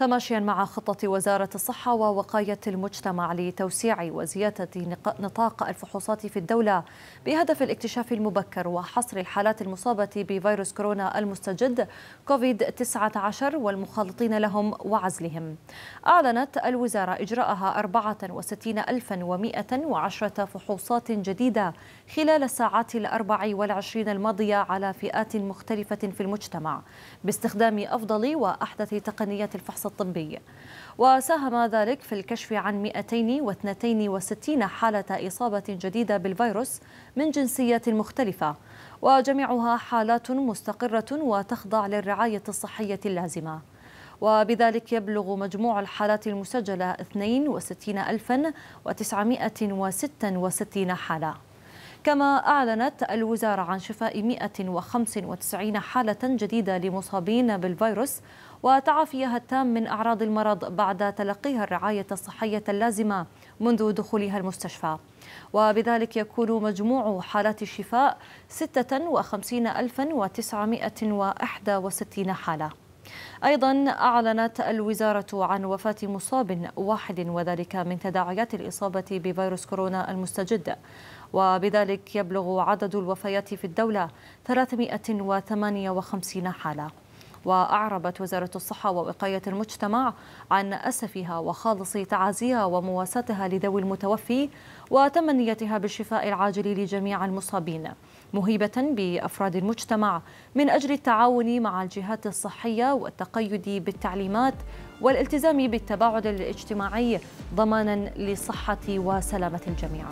تماشيا مع خطة وزارة الصحة ووقاية المجتمع لتوسيع وزيادة نطاق الفحوصات في الدولة بهدف الاكتشاف المبكر وحصر الحالات المصابة بفيروس كورونا المستجد كوفيد 19 والمخالطين لهم وعزلهم. أعلنت الوزارة إجراءها 64110 فحوصات جديدة خلال الساعات الأربع والعشرين الماضية على فئات مختلفة في المجتمع باستخدام أفضل وأحدث تقنيات الفحص الطبي وساهم ذلك في الكشف عن 262 حالة إصابة جديدة بالفيروس من جنسيات مختلفة وجميعها حالات مستقرة وتخضع للرعاية الصحية اللازمة وبذلك يبلغ مجموع الحالات المسجلة 62966 حالة كما أعلنت الوزارة عن شفاء 195 حالة جديدة لمصابين بالفيروس وتعافيها التام من أعراض المرض بعد تلقيها الرعاية الصحية اللازمة منذ دخولها المستشفى وبذلك يكون مجموع حالات الشفاء 56961 حالة أيضا أعلنت الوزارة عن وفاة مصاب واحد وذلك من تداعيات الإصابة بفيروس كورونا المستجد وبذلك يبلغ عدد الوفيات في الدولة 358 حالة وأعربت وزارة الصحة ووقاية المجتمع عن أسفها وخالص تعازيها ومواساتها لذوي المتوفي وتمنيتها بالشفاء العاجل لجميع المصابين مهيبة بأفراد المجتمع من أجل التعاون مع الجهات الصحية والتقيد بالتعليمات والالتزام بالتباعد الاجتماعي ضمانا لصحة وسلامة الجميع